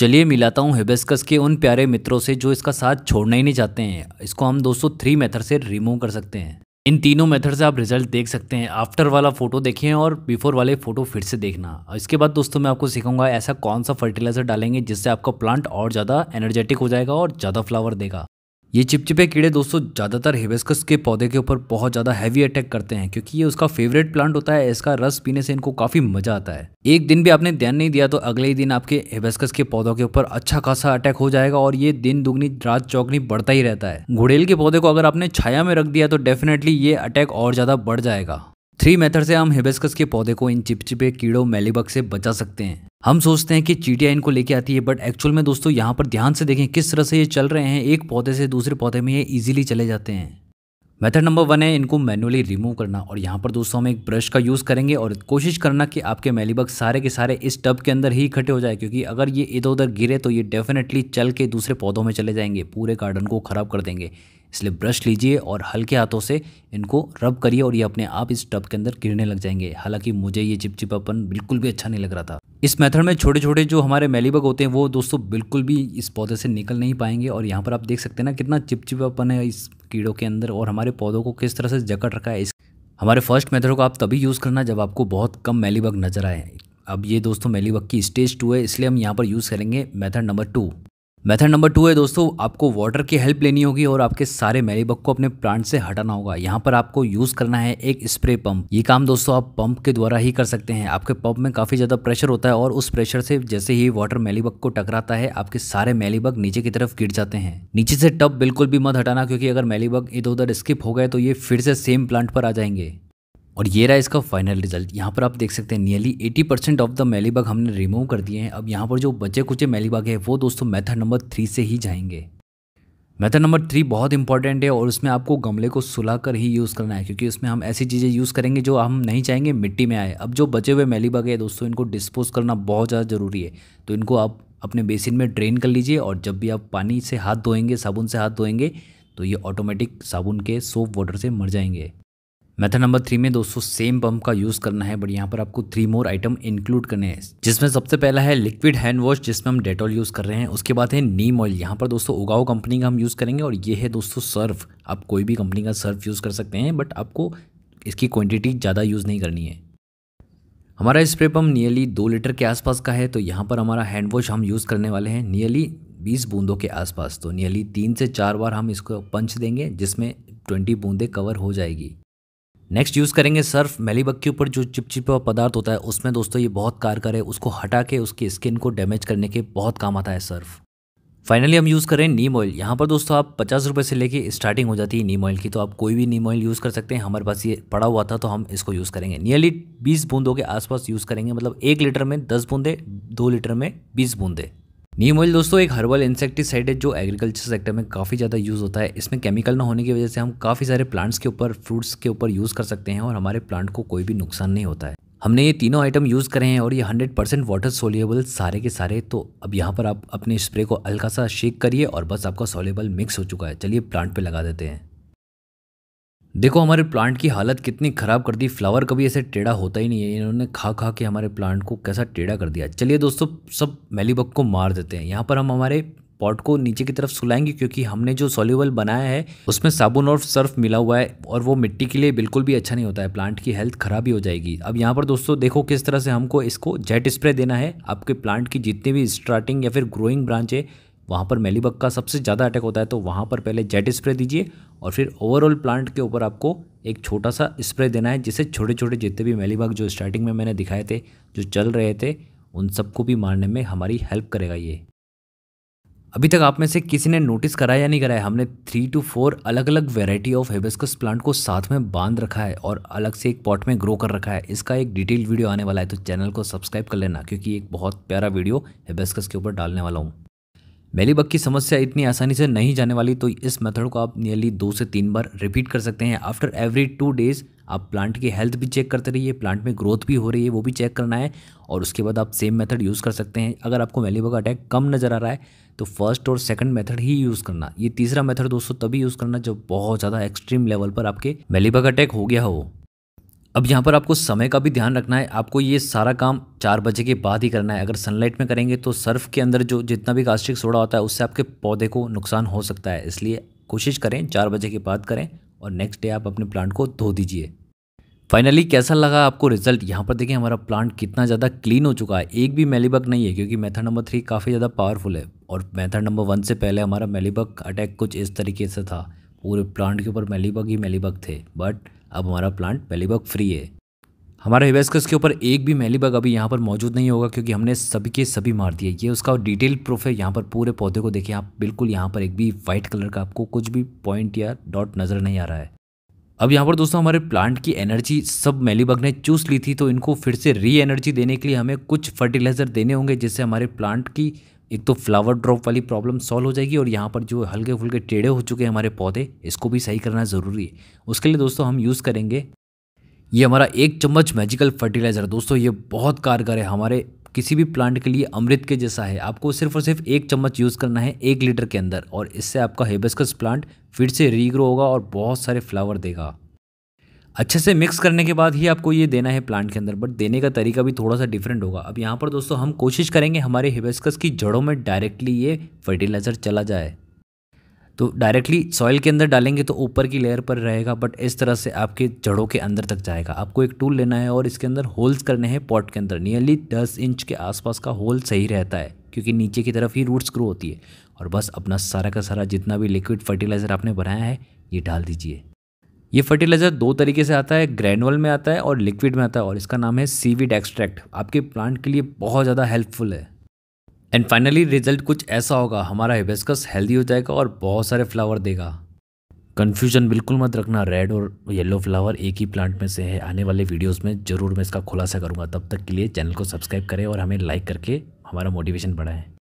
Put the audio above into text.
चलिए मिलाता हूँ हेबेस्कस के उन प्यारे मित्रों से जो इसका साथ छोड़ना ही नहीं चाहते हैं इसको हम दोस्तों थ्री मेथड से रिमूव कर सकते हैं इन तीनों मेथड से आप रिजल्ट देख सकते हैं आफ्टर वाला फोटो देखें और बिफोर वाले फोटो फिर से देखना इसके बाद दोस्तों मैं आपको सिखाऊंगा ऐसा कौन सा फर्टिलाइजर डालेंगे जिससे आपका प्लांट और ज़्यादा एनर्जेटिक हो जाएगा और ज़्यादा फ्लावर देगा ये चिपचिपे कीड़े दोस्तों ज़्यादातर हिबिस्कस के पौधे के ऊपर बहुत ज़्यादा हैवी अटैक करते हैं क्योंकि ये उसका फेवरेट प्लांट होता है इसका रस पीने से इनको काफ़ी मजा आता है एक दिन भी आपने ध्यान नहीं दिया तो अगले ही दिन आपके हिबिस्कस के पौधों के ऊपर अच्छा खासा अटैक हो जाएगा और ये दिन दुगनी रात चौगनी बढ़ता ही रहता है घुड़ेल के पौधे को अगर आपने छाया में रख दिया तो डेफिनेटली ये अटैक और ज़्यादा बढ़ जाएगा थ्री मेथड से हम हिबिस्कस के पौधे को इन चिपचिपे कीड़ों मेलीबग से बचा सकते हैं हम सोचते हैं कि चीटियाँ इनको लेके आती है बट एक्चुअल में दोस्तों यहाँ पर ध्यान से देखें किस तरह से ये चल रहे हैं एक पौधे से दूसरे पौधे में ये इजीली चले जाते हैं मेथड नंबर वन है इनको मैनुअली रिमूव करना और यहाँ पर दोस्तों हम एक ब्रश का यूज़ करेंगे और कोशिश करना कि आपके मेलीबग सारे के सारे इस टब के अंदर ही इकट्ठे हो जाए क्योंकि अगर ये इधर उधर गिरे तो ये डेफिनेटली चल के दूसरे पौधों में चले जाएंगे पूरे गार्डन को ख़राब कर देंगे इसलिए ब्रश लीजिए और हल्के हाथों से इनको रब करिए और ये अपने आप इस टब के अंदर गिरने लग जाएंगे हालाँकि मुझे ये चिपचिपापन बिल्कुल भी अच्छा नहीं लग रहा था इस मेथड में छोटे छोटे जो हमारे मेलीबग होते हैं वो दोस्तों बिल्कुल भी इस पौधे से निकल नहीं पाएंगे और यहाँ पर आप देख सकते हैं ना कितना चिपचिपापन है इस कीड़ों के अंदर और हमारे पौधों को किस तरह से जकड़ रखा है इस हमारे फर्स्ट मेथड को आप तभी यूज़ करना जब आपको बहुत कम मेलीबग नज़र आए अब ये दोस्तों मेलीबग की स्टेज टू है इसलिए हम यहाँ पर यूज़ करेंगे method number two method number two है दोस्तों आपको वाटर की हेल्प लेनी होगी और आपके सारे मैलीबग को अपने प्लांट से हटाना होगा यहाँ पर आपको यूज करना है एक स्प्रे पंप ये काम दोस्तों आप पंप के द्वारा ही कर सकते हैं आपके पंप में काफी ज्यादा प्रेशर होता है और उस प्रेशर से जैसे ही वाटर मेलीबग को टकराता है आपके सारे मेलीबग नीचे की तरफ गिर जाते हैं नीचे से टब बिल्कुल भी मत हटाना क्योंकि अगर मेलीबग इधर उधर स्किप हो गए तो ये फिर से सेम प्लांट पर आ जाएंगे और ये रहा इसका फाइनल रिजल्ट यहाँ पर आप देख सकते हैं nearly 80 percent of the mealybug हमने रिमूव कर दिए हैं अब यहाँ पर जो बचे कुचे मेलीबाग है वो दोस्तों मेथड नंबर थ्री से ही जाएंगे मेथड नंबर थ्री बहुत इंपॉर्टेंट है और उसमें आपको गमले को सुला कर ही यूज़ करना है क्योंकि उसमें हम ऐसी चीज़ें यूज़ करेंगे जो हम नहीं चाहेंगे मिट्टी में आए अब जो बचे हुए मेलीबाग है दोस्तों इनको डिस्पोज करना बहुत ज़्यादा ज़रूरी है तो इनको आप अपने बेसिन में ड्रेन कर लीजिए और जब भी आप पानी से हाथ धोएंगे साबुन से हाथ धोएंगे तो ये ऑटोमेटिक साबुन के सोप वाटर से मर जाएंगे मेथड नंबर थ्री में दोस्तों सेम पंप का यूज़ करना है बट यहाँ पर आपको थ्री मोर आइटम इंक्लूड करने हैं जिसमें सबसे पहला है लिक्विड हैंड वॉश जिसमें हम डेटॉल यूज़ कर रहे हैं उसके बाद है नीम ऑयल यहाँ पर दोस्तों उगाओ कंपनी का हम यूज़ करेंगे और ये है दोस्तों सर्फ आप कोई भी कंपनी का सर्फ यूज़ कर सकते हैं बट आपको इसकी क्वान्टिटी ज़्यादा यूज़ नहीं करनी है हमारा स्प्रे पम्प नियरली दो लीटर के आसपास का है तो यहाँ पर हमारा हैंड वॉश हम यूज़ करने वाले हैं नियरली बीस बूंदों के आसपास तो नियरली तीन से चार बार हम इसको पंच देंगे जिसमें ट्वेंटी बूंदे कवर हो जाएगी नेक्स्ट यूज़ करेंगे सर्फ मेलीबग के ऊपर जो चिपचिपा पदार्थ होता है उसमें दोस्तों ये बहुत कारगर है उसको हटा के उसकी स्किन को डैमेज करने के बहुत काम आता है सर्फ फाइनली हम यूज़ करें नीम ऑयल यहाँ पर दोस्तों आप पचास रुपये से लेके स्टार्टिंग हो जाती है नीम ऑयल की तो आप कोई भी नीम ऑयल यूज़ कर सकते हैं हमारे पास ये पड़ा हुआ था तो हम इसको यूज़ करेंगे नियरली बीस बूंदों के आसपास यूज़ करेंगे मतलब एक लीटर में दस बूंदे दो लीटर में बीस बूंदे नीम ऑयल दोस्तों एक हर्बल इंसेक्टिसाइड है जो एग्रीकल्चर सेक्टर में काफ़ी ज़्यादा यूज़ होता है इसमें केमिकल ना होने की वजह से हम काफ़ी सारे प्लांट्स के ऊपर फ्रूट्स के ऊपर यूज़ कर सकते हैं और हमारे प्लांट को कोई भी नुकसान नहीं होता है हमने ये तीनों आइटम यूज़ करे हैं और ये 100% परसेंट वाटर सोल्यूबल सारे के सारे तो अब यहाँ पर आप अपने स्प्रे को हल्का सा शेक करिए और बस आपका सोल्यूबल मिक्स हो चुका है चलिए प्लांट पे लगा देते हैं देखो हमारे प्लांट की हालत कितनी ख़राब कर दी फ्लावर कभी ऐसे टेढ़ा होता ही नहीं है इन्होंने खा खा के हमारे प्लांट को कैसा टेढ़ा कर दिया चलिए दोस्तों सब मेलीबग को मार देते हैं यहाँ पर हम हमारे पॉट को नीचे की तरफ सुलाएंगे क्योंकि हमने जो सोल्यूबल बनाया है उसमें साबुन और सर्फ मिला हुआ है और वो मिट्टी के लिए बिल्कुल भी अच्छा नहीं होता है प्लांट की हेल्थ खराब ही हो जाएगी अब यहाँ पर दोस्तों देखो किस तरह से हमको इसको जेट स्प्रे देना है आपके प्लांट की जितनी भी स्टार्टिंग या फिर ग्रोइंग ब्रांच है वहाँ पर मेलीबग का सबसे ज़्यादा अटैक होता है तो वहाँ पर पहले जेट स्प्रे दीजिए और फिर ओवरऑल प्लांट के ऊपर आपको एक छोटा सा स्प्रे देना है जिससे छोटे छोटे जितने भी मेलीबग जो स्टार्टिंग में मैंने दिखाए थे जो चल रहे थे उन सबको भी मारने में हमारी हेल्प करेगा ये अभी तक आप में से किसी ने नोटिस कराया या नहीं कराया हमने थ्री टू फोर अलग अलग वेराइटी ऑफ हेबेस्कस प्लांट को साथ में बांध रखा है और अलग से एक पॉट में ग्रो कर रखा है इसका एक डिटेल वीडियो आने वाला है तो चैनल को सब्सक्राइब कर लेना क्योंकि एक बहुत प्यारा वीडियो हेबेस्कस के ऊपर डालने वाला हूँ बेली बग की समस्या इतनी आसानी से नहीं जाने वाली तो इस मेथड को आप नियरली दो से तीन बार रिपीट कर सकते हैं आफ्टर एवरी टू डेज़ आप प्लांट की हेल्थ भी चेक करते रहिए प्लांट में ग्रोथ भी हो रही है वो भी चेक करना है और उसके बाद आप सेम मेथड यूज़ कर सकते हैं अगर आपको मेलीबग अटैक कम नज़र आ रहा है तो फर्स्ट और सेकंड मेथड ही यूज़ करना ये तीसरा मेथड दोस्तों तभी यूज़ करना जब बहुत ज़्यादा एक्सट्रीम लेवल पर आपके मेलीबग अटैक हो गया हो अब यहाँ पर आपको समय का भी ध्यान रखना है आपको ये सारा काम चार बजे के बाद ही करना है अगर सनलाइट में करेंगे तो सर्फ के अंदर जो जितना भी कास्टिक सोडा होता है उससे आपके पौधे को नुकसान हो सकता है इसलिए कोशिश करें चार बजे के बाद करें और नेक्स्ट डे आप अपने प्लांट को धो दीजिए फाइनली कैसा लगा आपको रिजल्ट यहाँ पर देखें हमारा प्लांट कितना ज़्यादा क्लीन हो चुका है एक भी मेलीबग नहीं है क्योंकि मेथड नंबर थ्री काफ़ी ज़्यादा पावरफुल है और मेथड नंबर वन से पहले हमारा मेलीबग अटैक कुछ इस तरीके से था पूरे प्लांट के ऊपर मेलीबग ही मेलीबग थे बट अब हमारा प्लांट मेलीबग फ्री है हमारे हिबेस्कस के ऊपर एक भी मेलीबग अभी यहाँ पर मौजूद नहीं होगा क्योंकि हमने सभी के सभी मार दिए ये उसका डिटेल प्रूफ है यहाँ पर पूरे पौधे को देखिए आप बिल्कुल यहाँ पर एक भी व्हाइट कलर का आपको कुछ भी पॉइंट या डॉट नज़र नहीं आ रहा है अब यहाँ पर दोस्तों हमारे प्लांट की एनर्जी सब मेलीबग ने चूस ली थी तो इनको फिर से री एनर्जी देने के लिए हमें कुछ फर्टिलाइज़र देने होंगे जिससे हमारे प्लांट की एक तो फ्लावर ड्रॉप वाली प्रॉब्लम सॉल्व हो जाएगी और यहाँ पर जो हल्के फुल्के टेढ़े हो चुके हैं हमारे पौधे इसको भी सही करना ज़रूरी है उसके लिए दोस्तों हम यूज़ करेंगे ये हमारा एक चम्मच मैजिकल फर्टिलाइज़र दोस्तों ये बहुत कारगर है हमारे किसी भी प्लांट के लिए अमृत के जैसा है आपको सिर्फ और सिर्फ एक चम्मच यूज़ करना है एक लीटर के अंदर और इससे आपका हेबेस्कस प्लांट फिर से रीग्रो होगा और बहुत सारे फ्लावर देगा अच्छे से मिक्स करने के बाद ही आपको ये देना है प्लांट के अंदर बट देने का तरीका भी थोड़ा सा डिफरेंट होगा अब यहाँ पर दोस्तों हम कोशिश करेंगे हमारे हिबिस्कस की जड़ों में डायरेक्टली ये फर्टिलाइज़र चला जाए तो डायरेक्टली सॉइल के अंदर डालेंगे तो ऊपर की लेयर पर रहेगा बट इस तरह से आपके जड़ों के अंदर तक जाएगा आपको एक टूल लेना है और इसके अंदर होल्स करने हैं पॉट के अंदर नियरली दस इंच के आसपास का होल सही रहता है क्योंकि नीचे की तरफ ही रूट्स ग्रो होती है और बस अपना सारा का सारा जितना भी लिक्विड फर्टिलाइज़र आपने बनाया है ये डाल दीजिए ये फर्टिलाइज़र दो तरीके से आता है ग्रैनुअल में आता है और लिक्विड में आता है और इसका नाम है सीवीड एक्सट्रैक्ट आपके प्लांट के लिए बहुत ज़्यादा हेल्पफुल है एंड फाइनली रिजल्ट कुछ ऐसा होगा हमारा हिबेस्कस हेल्दी हो जाएगा और बहुत सारे फ्लावर देगा कन्फ्यूजन बिल्कुल मत रखना रेड और येलो फ्लावर एक ही प्लांट में से है आने वाले वीडियोस में ज़रूर मैं इसका खुलासा करूँगा तब तक के लिए चैनल को सब्सक्राइब करें और हमें लाइक करके हमारा मोटिवेशन बढ़ाएं